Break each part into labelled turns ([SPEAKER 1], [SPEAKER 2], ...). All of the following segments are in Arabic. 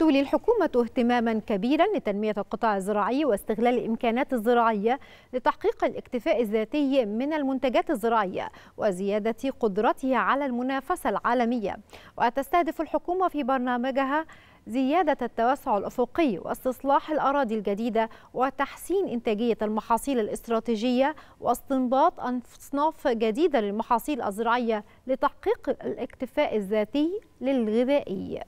[SPEAKER 1] تولي الحكومة اهتماما كبيرا لتنمية القطاع الزراعي واستغلال الإمكانات الزراعية لتحقيق الاكتفاء الذاتي من المنتجات الزراعية وزيادة قدرتها على المنافسة العالمية وتستهدف الحكومة في برنامجها زيادة التوسع الأفقي واستصلاح الأراضي الجديدة وتحسين إنتاجية المحاصيل الاستراتيجية واستنباط أصناف جديدة للمحاصيل الزراعية لتحقيق الاكتفاء الذاتي للغذائي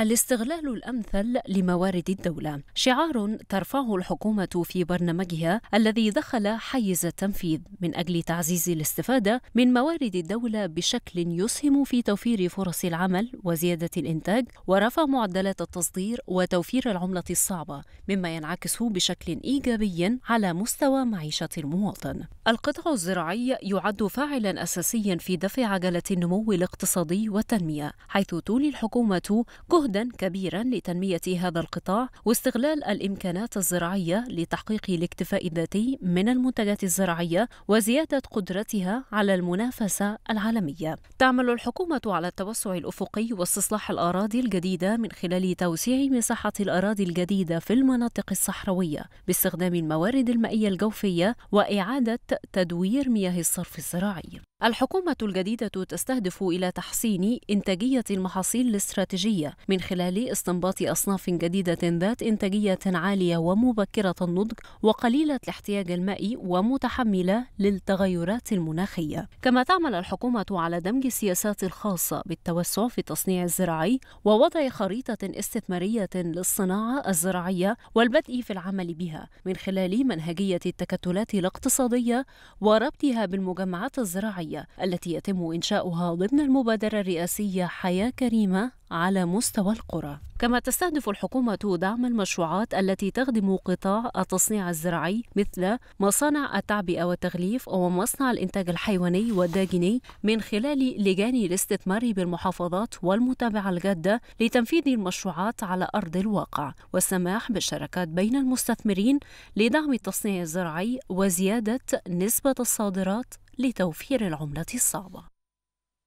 [SPEAKER 2] الاستغلال الامثل لموارد الدوله شعار ترفعه الحكومه في برنامجها الذي دخل حيز التنفيذ من اجل تعزيز الاستفاده من موارد الدوله بشكل يسهم في توفير فرص العمل وزياده الانتاج ورفع معدلات التصدير وتوفير العمله الصعبه مما ينعكس بشكل ايجابي على مستوى معيشه المواطن القطاع الزراعي يعد فاعلا اساسيا في دفع عجله النمو الاقتصادي والتنميه حيث تولي الحكومه جهدا كبيرا لتنمية هذا القطاع واستغلال الإمكانات الزراعية لتحقيق الاكتفاء الذاتي من المنتجات الزراعية وزيادة قدرتها على المنافسة العالمية. تعمل الحكومة على التوسع الأفقي واستصلاح الأراضي الجديدة من خلال توسيع مساحة الأراضي الجديدة في المناطق الصحراوية باستخدام الموارد المائية الجوفية وإعادة تدوير مياه الصرف الزراعي. الحكومة الجديدة تستهدف إلى تحسين إنتاجية المحاصيل الاستراتيجية من خلال استنباط أصناف جديدة ذات إنتاجية عالية ومبكرة النضج وقليلة الاحتياج المائي ومتحملة للتغيرات المناخية. كما تعمل الحكومة على دمج السياسات الخاصة بالتوسع في التصنيع الزراعي ووضع خريطة استثمارية للصناعة الزراعية والبدء في العمل بها من خلال منهجية التكتلات الاقتصادية وربطها بالمجمعات الزراعية الصحية التي يتم إنشاؤها ضمن المبادرة الرئاسية حياة كريمة على مستوى القرى كما تستهدف الحكومة دعم المشروعات التي تخدم قطاع التصنيع الزراعي مثل مصانع التعبئة والتغليف ومصنع الإنتاج الحيواني والداجني من خلال لجان الاستثمار بالمحافظات والمتابعة الجادة لتنفيذ المشروعات على أرض الواقع والسماح بالشراكات بين المستثمرين لدعم التصنيع الزراعي وزيادة نسبة الصادرات لتوفير العملة الصعبة